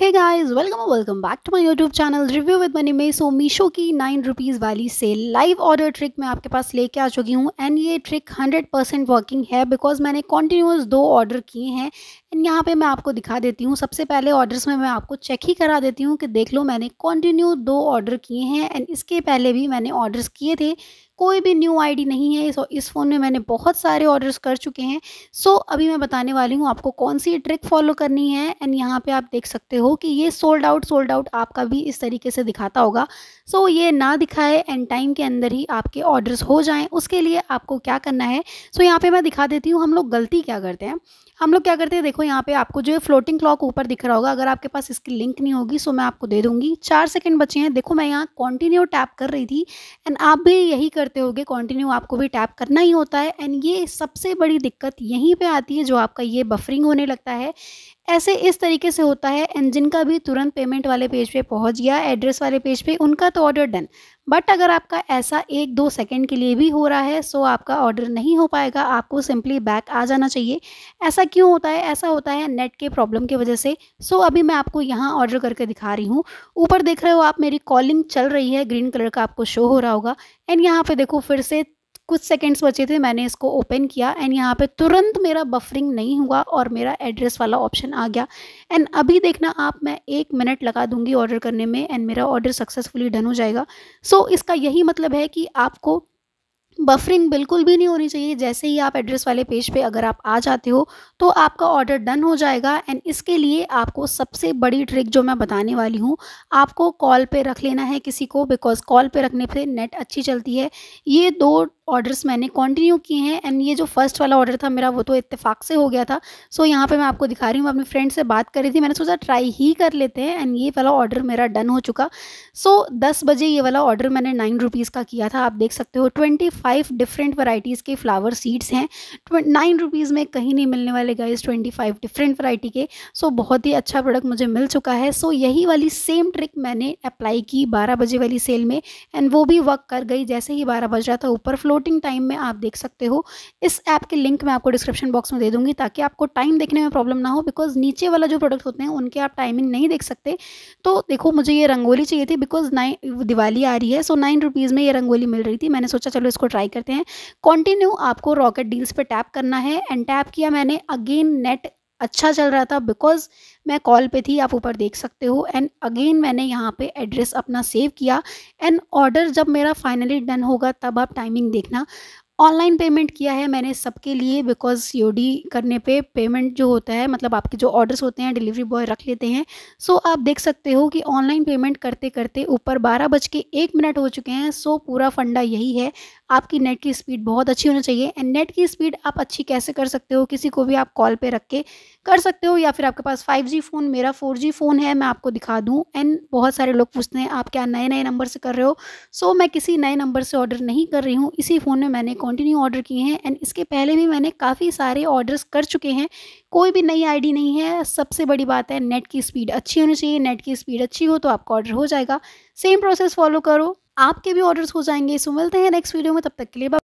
है guys welcome welcome back to my YouTube channel review with money में so Meesho की nine rupees वाली sale live order trick मैं आपके पास लेके आ चुकी हूँ एंड ये ट्रिक हंड्रेड परसेंट वर्किंग है बिकॉज मैंने कॉन्टिन्यूस दो ऑर्डर किए हैं एंड यहाँ पे मैं आपको दिखा देती हूँ सबसे पहले ऑर्डर्स में मैं आपको चेक ही करा देती हूँ कि देख लो मैंने कॉन्टिन्यू दो ऑर्डर किए हैं एंड इसके पहले भी मैंने ऑर्डर्स किए थे कोई भी न्यू आईडी नहीं है इस, इस फ़ोन में मैंने बहुत सारे ऑर्डर्स कर चुके हैं सो so, अभी मैं बताने वाली हूँ आपको कौन सी ट्रिक फॉलो करनी है एंड यहाँ पे आप देख सकते हो कि ये सोल्ड आउट सोल्ड आउट आपका भी इस तरीके से दिखाता होगा सो so, ये ना दिखाए एंड टाइम के अंदर ही आपके ऑर्डर्स हो जाएँ उसके लिए आपको क्या करना है सो so, यहाँ पर मैं दिखा देती हूँ हम लोग गलती क्या करते हैं हम लोग क्या करते हैं देखो यहाँ पे आपको जो है फ्लोटिंग क्लॉक ऊपर दिख रहा होगा अगर आपके पास इसकी लिंक नहीं होगी सो मैं आपको दे दूंगी चार सेकंड बचे हैं देखो मैं यहाँ कंटिन्यू टैप कर रही थी एंड आप भी यही कर करते होगे कंटिन्यू आपको भी टैप करना ही होता है एंड ये सबसे बड़ी दिक्कत यहीं पे आती है जो आपका ये बफरिंग होने लगता है ऐसे इस तरीके से होता है एंड जिनका भी तुरंत पेमेंट वाले पेज पे पहुंच गया एड्रेस वाले पेज पे उनका तो ऑर्डर डन बट अगर आपका ऐसा एक दो सेकंड के लिए भी हो रहा है सो आपका ऑर्डर नहीं हो पाएगा आपको सिंपली बैक आ जाना चाहिए ऐसा क्यों होता है ऐसा होता है नेट के प्रॉब्लम की वजह से सो अभी मैं आपको यहाँ ऑर्डर करके दिखा रही हूँ ऊपर देख रहे हो आप मेरी कॉलिंग चल रही है ग्रीन कलर का आपको शो हो रहा होगा एंड यहाँ पर देखो फिर से कुछ सेकेंड्स बचे थे मैंने इसको ओपन किया एंड यहाँ पे तुरंत मेरा बफरिंग नहीं हुआ और मेरा एड्रेस वाला ऑप्शन आ गया एंड अभी देखना आप मैं एक मिनट लगा दूंगी ऑर्डर करने में एंड मेरा ऑर्डर सक्सेसफुली डन हो जाएगा सो so, इसका यही मतलब है कि आपको बफरिंग बिल्कुल भी नहीं होनी चाहिए जैसे ही आप एड्रेस वाले पेज पे अगर आप आ जाते हो तो आपका ऑर्डर डन हो जाएगा एंड इसके लिए आपको सबसे बड़ी ट्रिक जो मैं बताने वाली हूँ आपको कॉल पे रख लेना है किसी को बिकॉज कॉल पे रखने पे नेट अच्छी चलती है ये दो ऑर्डर्स मैंने कंटिन्यू किए हैं एंड ये जो फर्स्ट वाला ऑर्डर था मेरा वो तो इतफाक़ से हो गया था सो so, यहाँ पे मैं आपको दिखा रही हूँ अपने फ्रेंड से बात करी थी मैंने सोचा ट्राई ही कर लेते हैं एंड ये वाला ऑर्डर मेरा डन हो चुका सो so, दस बजे ये वाला ऑर्डर मैंने नाइन रुपीज़ का किया था आप देख सकते हो ट्वेंटी फाइव डिफरेंट वराइटीज़ के फ्लावर सीड्स हैं नाइन रुपीज़ में कहीं नहीं मिलने वाले guys twenty five different variety के सो बहुत ही अच्छा प्रोडक्ट मुझे मिल चुका है सो यही वाली सेम ट्रिक मैंने अप्लाई की बारह बजे वाली सेल में एंड वो भी वर्क कर गई जैसे ही बारह बज रहा था ऊपर फ्लोटिंग टाइम में आप देख सकते हो इस ऐप के लिंक मैं आपको डिस्क्रिप्शन बॉक्स में दे दूँगी ताकि आपको टाइम देखने में प्रॉब्लम ना हो बिकॉज नीचे वाला जो प्रोडक्ट होते हैं उनके आप टाइमिंग नहीं देख सकते तो देखो मुझे ये रंगोली चाहिए थी बिकॉज नाइन दिवाली आ रही है सो नाइन रुपीज़ में ये रंगोली मिल रही थी मैंने सोचा चलो इसको ट्राई करते हैं कॉन्टिन्यू आपको रॉकेट डील्स पर टैप करना है एंड टैप किया मैंने अगेन नेट अच्छा चल रहा था बिकॉज मैं कॉल पे थी आप ऊपर देख सकते हो एंड अगेन मैंने यहाँ पे एड्रेस अपना सेव किया एंड ऑर्डर जब मेरा फाइनली डन होगा तब आप टाइमिंग देखना ऑनलाइन पेमेंट किया है मैंने सबके लिए बिकॉज डी करने पे पेमेंट जो होता है मतलब आपके जो ऑर्डर्स होते हैं डिलीवरी बॉय रख लेते हैं सो so, आप देख सकते हो कि ऑनलाइन पेमेंट करते करते ऊपर बारह बज के एक मिनट हो चुके हैं सो so, पूरा फंडा यही है आपकी नेट की स्पीड बहुत अच्छी होनी चाहिए एंड नेट की स्पीड आप अच्छी कैसे कर सकते हो किसी को भी आप कॉल पे रख के कर सकते हो या फिर आपके पास 5G फ़ोन मेरा 4G फ़ोन है मैं आपको दिखा दूँ एंड बहुत सारे लोग पूछते हैं आप क्या नए नए नंबर से कर रहे हो सो so, मैं किसी नए नंबर से ऑर्डर नहीं कर रही हूँ इसी फ़ोन में मैंने कंटिन्यू ऑर्डर किए हैं एंड इसके पहले भी मैंने काफ़ी सारे ऑर्डर्स कर चुके हैं कोई भी नई आईडी नहीं है सबसे बड़ी बात है नेट की स्पीड अच्छी होनी चाहिए नेट की स्पीड अच्छी हो तो आपका ऑर्डर हो जाएगा सेम प्रोसेस फॉलो करो आपके भी ऑर्डर्स हो जाएंगे सो मिलते हैं नेक्स्ट वीडियो में तब तक के लिए